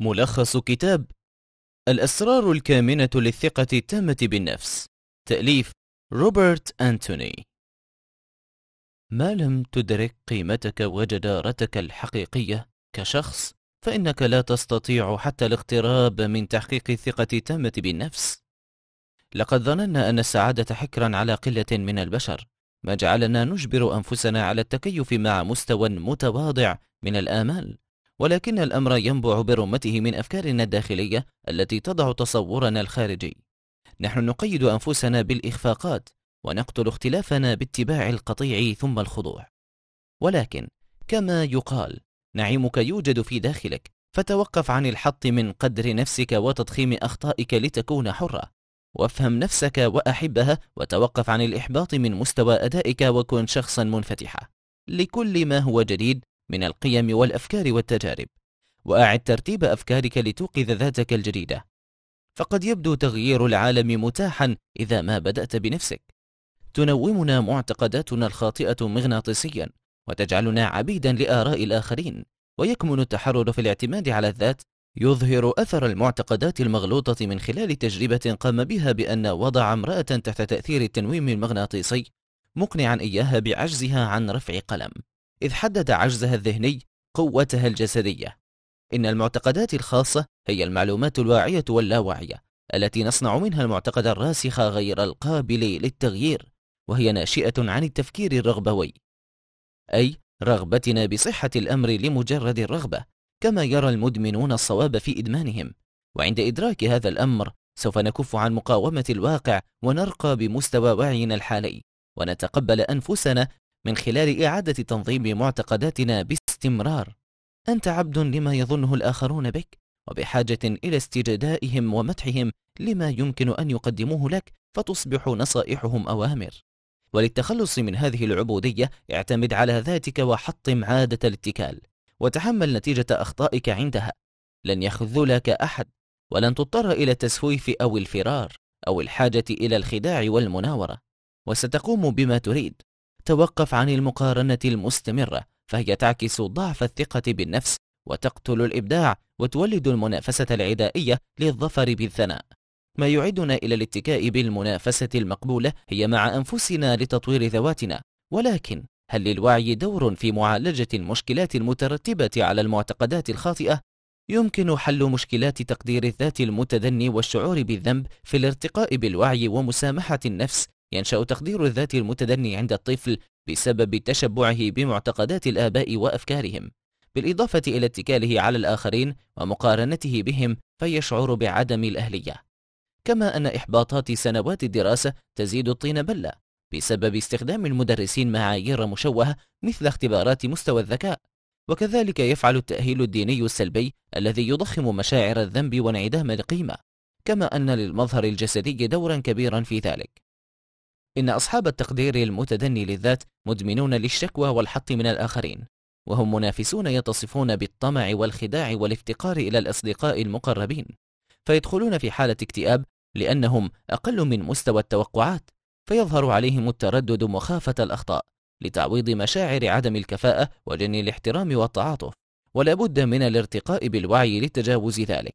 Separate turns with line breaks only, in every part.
ملخص كتاب الأسرار الكامنة للثقة التامة بالنفس تأليف روبرت أنتوني ما لم تدرك قيمتك وجدارتك الحقيقية كشخص فإنك لا تستطيع حتى الاقتراب من تحقيق الثقة التامة بالنفس لقد ظننا أن السعادة حكرا على قلة من البشر ما جعلنا نجبر أنفسنا على التكيف مع مستوى متواضع من الآمال ولكن الأمر ينبع برمته من أفكارنا الداخلية التي تضع تصورنا الخارجي نحن نقيد أنفسنا بالإخفاقات ونقتل اختلافنا باتباع القطيع ثم الخضوع ولكن كما يقال نعيمك يوجد في داخلك فتوقف عن الحط من قدر نفسك وتضخيم أخطائك لتكون حرة وافهم نفسك وأحبها وتوقف عن الإحباط من مستوى أدائك وكن شخصا منفتحا لكل ما هو جديد من القيم والأفكار والتجارب وأعد ترتيب أفكارك لتوقظ ذاتك الجديدة فقد يبدو تغيير العالم متاحا إذا ما بدأت بنفسك تنومنا معتقداتنا الخاطئة مغناطيسيا وتجعلنا عبيدا لآراء الآخرين ويكمن التحرر في الاعتماد على الذات يظهر أثر المعتقدات المغلوطة من خلال تجربة قام بها بأن وضع امرأة تحت تأثير التنويم المغناطيسي مقنعا إياها بعجزها عن رفع قلم إذ حدد عجزها الذهني قوتها الجسدية إن المعتقدات الخاصة هي المعلومات الواعية واللاواعية التي نصنع منها المعتقد الراسخ غير القابل للتغيير وهي ناشئة عن التفكير الرغبوي أي رغبتنا بصحة الأمر لمجرد الرغبة كما يرى المدمنون الصواب في إدمانهم وعند إدراك هذا الأمر سوف نكف عن مقاومة الواقع ونرقى بمستوى وعينا الحالي ونتقبل أنفسنا من خلال إعادة تنظيم معتقداتنا باستمرار أنت عبد لما يظنه الآخرون بك وبحاجة إلى استجدائهم ومدحهم لما يمكن أن يقدموه لك فتصبح نصائحهم أوامر وللتخلص من هذه العبودية اعتمد على ذاتك وحطم عادة الاتكال وتحمل نتيجة أخطائك عندها لن يخذلك أحد ولن تضطر إلى التسويف أو الفرار أو الحاجة إلى الخداع والمناورة وستقوم بما تريد توقف عن المقارنة المستمرة فهي تعكس ضعف الثقة بالنفس وتقتل الإبداع وتولد المنافسة العدائية للظفر بالثناء ما يعدنا إلى الاتكاء بالمنافسة المقبولة هي مع أنفسنا لتطوير ذواتنا ولكن هل للوعي دور في معالجة المشكلات المترتبة على المعتقدات الخاطئة؟ يمكن حل مشكلات تقدير الذات المتدني والشعور بالذنب في الارتقاء بالوعي ومسامحة النفس ينشأ تقدير الذات المتدني عند الطفل بسبب تشبعه بمعتقدات الآباء وأفكارهم بالإضافة إلى اتكاله على الآخرين ومقارنته بهم فيشعر بعدم الأهلية كما أن إحباطات سنوات الدراسة تزيد الطين بلة بسبب استخدام المدرسين معايير مشوهة مثل اختبارات مستوى الذكاء وكذلك يفعل التأهيل الديني السلبي الذي يضخم مشاعر الذنب وانعدام القيمة كما أن للمظهر الجسدي دورا كبيرا في ذلك إن أصحاب التقدير المتدني للذات مدمنون للشكوى والحط من الآخرين وهم منافسون يتصفون بالطمع والخداع والافتقار إلى الأصدقاء المقربين فيدخلون في حالة اكتئاب لأنهم أقل من مستوى التوقعات فيظهر عليهم التردد مخافة الأخطاء لتعويض مشاعر عدم الكفاءة وجني الاحترام والتعاطف ولا بد من الارتقاء بالوعي لتجاوز ذلك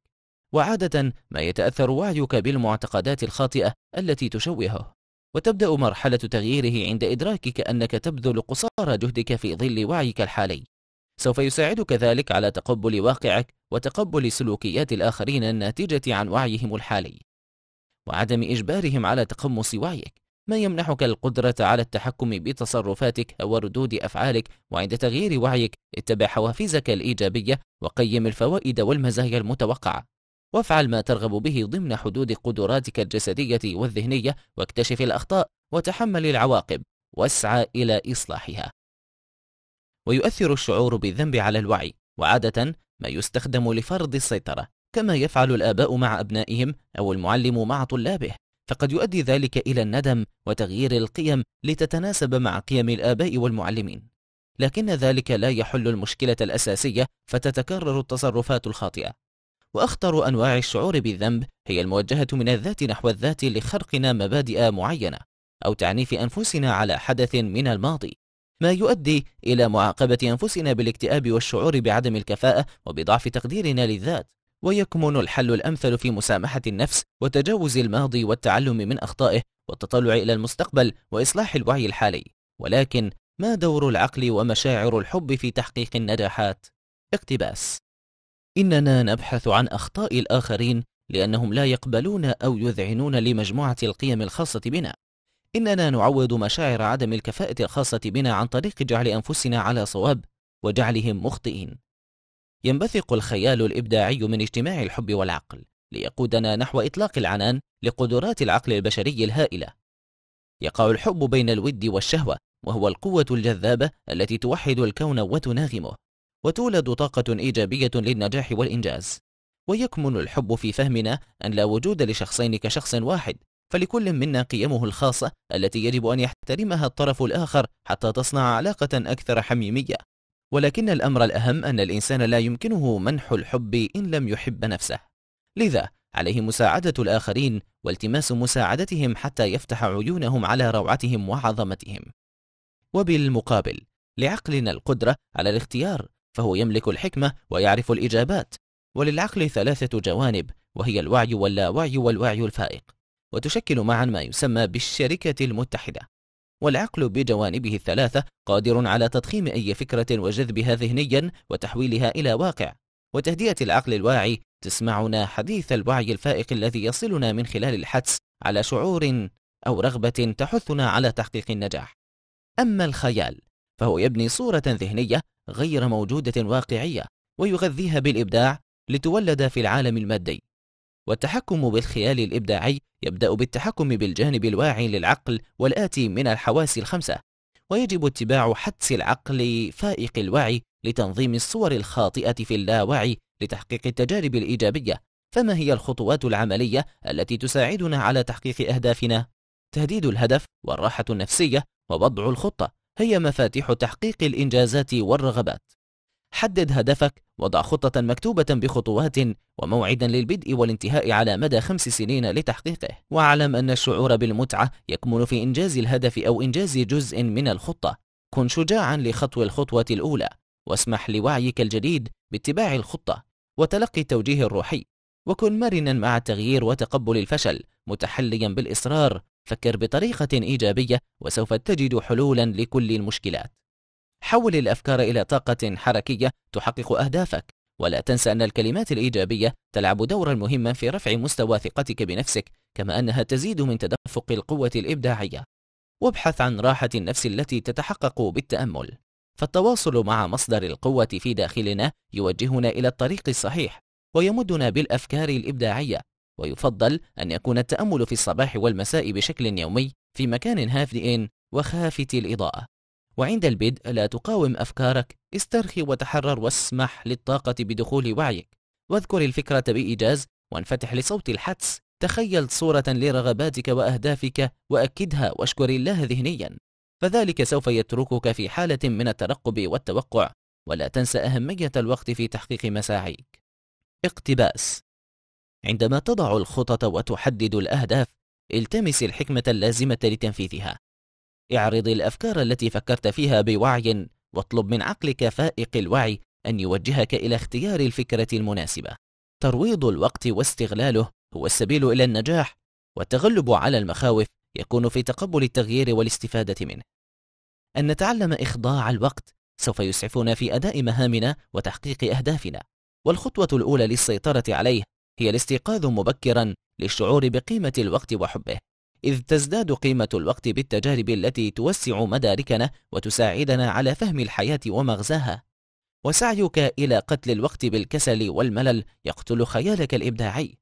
وعادة ما يتأثر وعيك بالمعتقدات الخاطئة التي تشوهه وتبدأ مرحلة تغييره عند إدراكك أنك تبذل قصارى جهدك في ظل وعيك الحالي سوف يساعدك ذلك على تقبل واقعك وتقبل سلوكيات الآخرين الناتجة عن وعيهم الحالي وعدم إجبارهم على تقمص وعيك ما يمنحك القدرة على التحكم بتصرفاتك وردود أفعالك وعند تغيير وعيك اتبع حوافزك الإيجابية وقيم الفوائد والمزايا المتوقعة وافعل ما ترغب به ضمن حدود قدراتك الجسدية والذهنية واكتشف الأخطاء وتحمل العواقب واسعى إلى إصلاحها ويؤثر الشعور بالذنب على الوعي وعادة ما يستخدم لفرض السيطرة كما يفعل الآباء مع أبنائهم أو المعلم مع طلابه فقد يؤدي ذلك إلى الندم وتغيير القيم لتتناسب مع قيم الآباء والمعلمين لكن ذلك لا يحل المشكلة الأساسية فتتكرر التصرفات الخاطئة وأخطر أنواع الشعور بالذنب هي الموجهة من الذات نحو الذات لخرقنا مبادئ معينة أو تعنيف أنفسنا على حدث من الماضي ما يؤدي إلى معاقبة أنفسنا بالاكتئاب والشعور بعدم الكفاءة وبضعف تقديرنا للذات ويكمن الحل الأمثل في مسامحة النفس وتجاوز الماضي والتعلم من أخطائه والتطلع إلى المستقبل وإصلاح الوعي الحالي ولكن ما دور العقل ومشاعر الحب في تحقيق النجاحات؟ اقتباس إننا نبحث عن أخطاء الآخرين لأنهم لا يقبلون أو يذعنون لمجموعة القيم الخاصة بنا إننا نعوض مشاعر عدم الكفاءة الخاصة بنا عن طريق جعل أنفسنا على صواب وجعلهم مخطئين ينبثق الخيال الإبداعي من اجتماع الحب والعقل ليقودنا نحو إطلاق العنان لقدرات العقل البشري الهائلة يقع الحب بين الود والشهوة وهو القوة الجذابة التي توحد الكون وتناغمه وتولد طاقة إيجابية للنجاح والإنجاز ويكمن الحب في فهمنا أن لا وجود لشخصين كشخص واحد فلكل منا قيمه الخاصة التي يجب أن يحترمها الطرف الآخر حتى تصنع علاقة أكثر حميمية ولكن الأمر الأهم أن الإنسان لا يمكنه منح الحب إن لم يحب نفسه لذا عليه مساعدة الآخرين والتماس مساعدتهم حتى يفتح عيونهم على روعتهم وعظمتهم وبالمقابل لعقلنا القدرة على الاختيار فهو يملك الحكمة ويعرف الإجابات وللعقل ثلاثة جوانب وهي الوعي واللاوعي والوعي الفائق وتشكل معا ما يسمى بالشركة المتحدة والعقل بجوانبه الثلاثة قادر على تضخيم أي فكرة وجذبها ذهنيا وتحويلها إلى واقع وتهدئة العقل الواعي تسمعنا حديث الوعي الفائق الذي يصلنا من خلال الحدس على شعور أو رغبة تحثنا على تحقيق النجاح أما الخيال فهو يبني صورة ذهنية غير موجودة واقعية ويغذيها بالإبداع لتولد في العالم المادي والتحكم بالخيال الإبداعي يبدأ بالتحكم بالجانب الواعي للعقل والآتي من الحواس الخمسة ويجب اتباع حدس العقل فائق الوعي لتنظيم الصور الخاطئة في اللاوعي لتحقيق التجارب الإيجابية فما هي الخطوات العملية التي تساعدنا على تحقيق أهدافنا؟ تهديد الهدف والراحة النفسية ووضع الخطة هي مفاتيح تحقيق الإنجازات والرغبات حدد هدفك وضع خطة مكتوبة بخطوات وموعدا للبدء والانتهاء على مدى خمس سنين لتحقيقه واعلم أن الشعور بالمتعة يكمن في إنجاز الهدف أو إنجاز جزء من الخطة كن شجاعا لخطو الخطوة الأولى واسمح لوعيك الجديد باتباع الخطة وتلقي التوجيه الروحي وكن مرنا مع التغيير وتقبل الفشل متحليا بالإصرار فكر بطريقة إيجابية وسوف تجد حلولا لكل المشكلات حول الأفكار إلى طاقة حركية تحقق أهدافك ولا تنسى أن الكلمات الإيجابية تلعب دورا مهما في رفع مستوى ثقتك بنفسك كما أنها تزيد من تدفق القوة الإبداعية وابحث عن راحة النفس التي تتحقق بالتأمل فالتواصل مع مصدر القوة في داخلنا يوجهنا إلى الطريق الصحيح ويمدنا بالأفكار الإبداعية ويفضل أن يكون التأمل في الصباح والمساء بشكل يومي في مكان هادئ وخافت الإضاءة وعند البدء لا تقاوم أفكارك استرخي وتحرر واسمح للطاقة بدخول وعيك واذكر الفكرة بإيجاز وانفتح لصوت الحدس تخيل صورة لرغباتك وأهدافك وأكدها واشكر الله ذهنيا فذلك سوف يتركك في حالة من الترقب والتوقع ولا تنسى أهمية الوقت في تحقيق مساعيك اقتباس عندما تضع الخطط وتحدد الأهداف التمس الحكمة اللازمة لتنفيذها اعرض الأفكار التي فكرت فيها بوعي واطلب من عقلك فائق الوعي أن يوجهك إلى اختيار الفكرة المناسبة ترويض الوقت واستغلاله هو السبيل إلى النجاح والتغلب على المخاوف يكون في تقبل التغيير والاستفادة منه أن نتعلم إخضاع الوقت سوف يسعفنا في أداء مهامنا وتحقيق أهدافنا والخطوة الأولى للسيطرة عليه هي الاستيقاظ مبكرا للشعور بقيمة الوقت وحبه إذ تزداد قيمة الوقت بالتجارب التي توسع مداركنا وتساعدنا على فهم الحياة ومغزاها وسعيك إلى قتل الوقت بالكسل والملل يقتل خيالك الإبداعي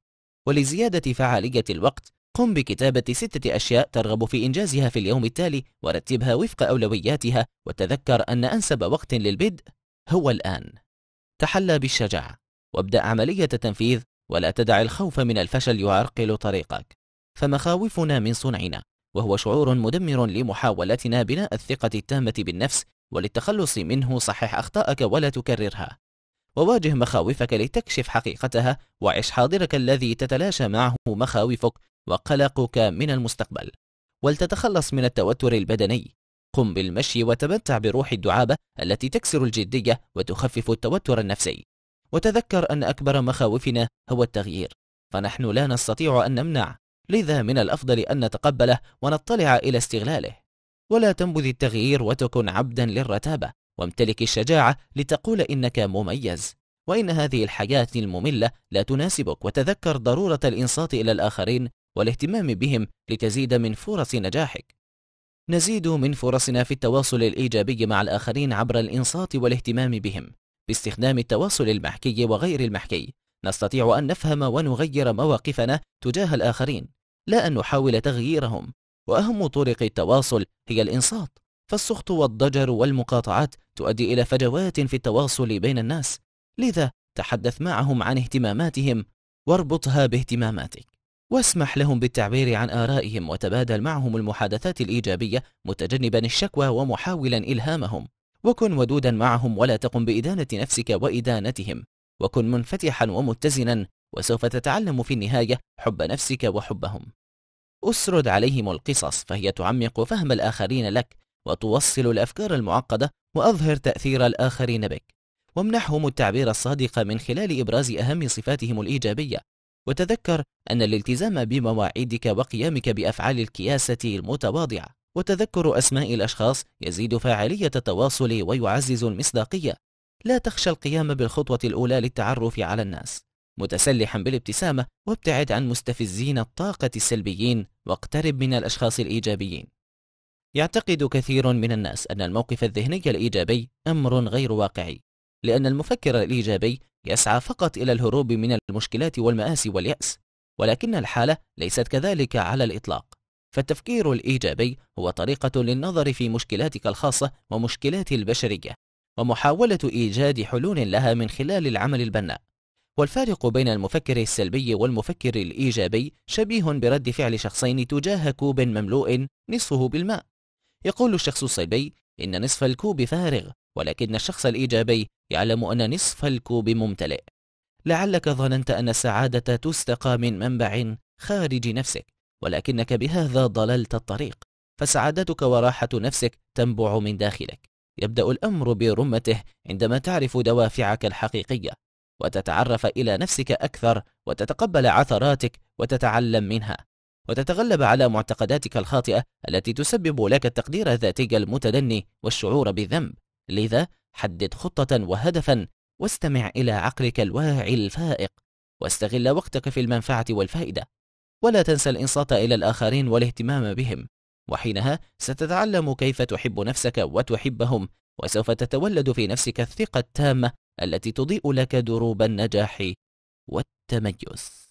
ولزيادة فعالية الوقت قم بكتابة ستة أشياء ترغب في إنجازها في اليوم التالي ورتبها وفق أولوياتها وتذكر أن أنسب وقت للبدء هو الآن تحلى بالشجاعة وابدأ عملية تنفيذ ولا تدع الخوف من الفشل يعرقل طريقك فمخاوفنا من صنعنا وهو شعور مدمر لمحاولتنا بناء الثقة التامة بالنفس وللتخلص منه صحح أخطاءك ولا تكررها وواجه مخاوفك لتكشف حقيقتها وعش حاضرك الذي تتلاشى معه مخاوفك وقلقك من المستقبل ولتتخلص من التوتر البدني قم بالمشي وتمتع بروح الدعابة التي تكسر الجدية وتخفف التوتر النفسي وتذكر أن أكبر مخاوفنا هو التغيير فنحن لا نستطيع أن نمنع لذا من الأفضل أن نتقبله ونطلع إلى استغلاله ولا تنبذ التغيير وتكن عبدا للرتابة وامتلك الشجاعة لتقول إنك مميز وإن هذه الحياة المملة لا تناسبك وتذكر ضرورة الإنصات إلى الآخرين والاهتمام بهم لتزيد من فرص نجاحك نزيد من فرصنا في التواصل الإيجابي مع الآخرين عبر الإنصات والاهتمام بهم باستخدام التواصل المحكي وغير المحكي نستطيع أن نفهم ونغير مواقفنا تجاه الآخرين لا أن نحاول تغييرهم وأهم طرق التواصل هي الإنصات فالسخط والضجر والمقاطعات تؤدي إلى فجوات في التواصل بين الناس لذا تحدث معهم عن اهتماماتهم واربطها باهتماماتك واسمح لهم بالتعبير عن آرائهم وتبادل معهم المحادثات الإيجابية متجنبا الشكوى ومحاولا إلهامهم وكن ودودا معهم ولا تقم بإدانة نفسك وإدانتهم وكن منفتحا ومتزنا وسوف تتعلم في النهاية حب نفسك وحبهم أسرد عليهم القصص فهي تعمق فهم الآخرين لك وتوصل الأفكار المعقدة وأظهر تأثير الآخرين بك وامنحهم التعبير الصادق من خلال إبراز أهم صفاتهم الإيجابية وتذكر أن الالتزام بمواعيدك وقيامك بأفعال الكياسة المتواضعة وتذكر أسماء الأشخاص يزيد فاعلية التواصل ويعزز المصداقية لا تخشى القيام بالخطوة الأولى للتعرف على الناس متسلحا بالابتسامة وابتعد عن مستفزين الطاقة السلبيين واقترب من الأشخاص الإيجابيين يعتقد كثير من الناس أن الموقف الذهني الإيجابي أمر غير واقعي لأن المفكر الإيجابي يسعى فقط إلى الهروب من المشكلات والمآسي واليأس ولكن الحالة ليست كذلك على الإطلاق فالتفكير الإيجابي هو طريقة للنظر في مشكلاتك الخاصة ومشكلات البشرية ومحاولة إيجاد حلول لها من خلال العمل البناء والفارق بين المفكر السلبي والمفكر الإيجابي شبيه برد فعل شخصين تجاه كوب مملوء نصفه بالماء يقول الشخص السلبي إن نصف الكوب فارغ ولكن الشخص الإيجابي يعلم أن نصف الكوب ممتلئ لعلك ظننت أن السعادة تستقى من منبع خارج نفسك ولكنك بهذا ضللت الطريق فسعادتك وراحة نفسك تنبع من داخلك يبدأ الأمر برمته عندما تعرف دوافعك الحقيقية وتتعرف إلى نفسك أكثر وتتقبل عثراتك وتتعلم منها وتتغلب على معتقداتك الخاطئة التي تسبب لك التقدير الذاتي المتدني والشعور بالذنب لذا حدد خطة وهدفا واستمع إلى عقلك الواعي الفائق واستغل وقتك في المنفعة والفائدة ولا تنسى الإنصات إلى الآخرين والاهتمام بهم وحينها ستتعلم كيف تحب نفسك وتحبهم وسوف تتولد في نفسك الثقة التامة التي تضيء لك دروب النجاح والتميز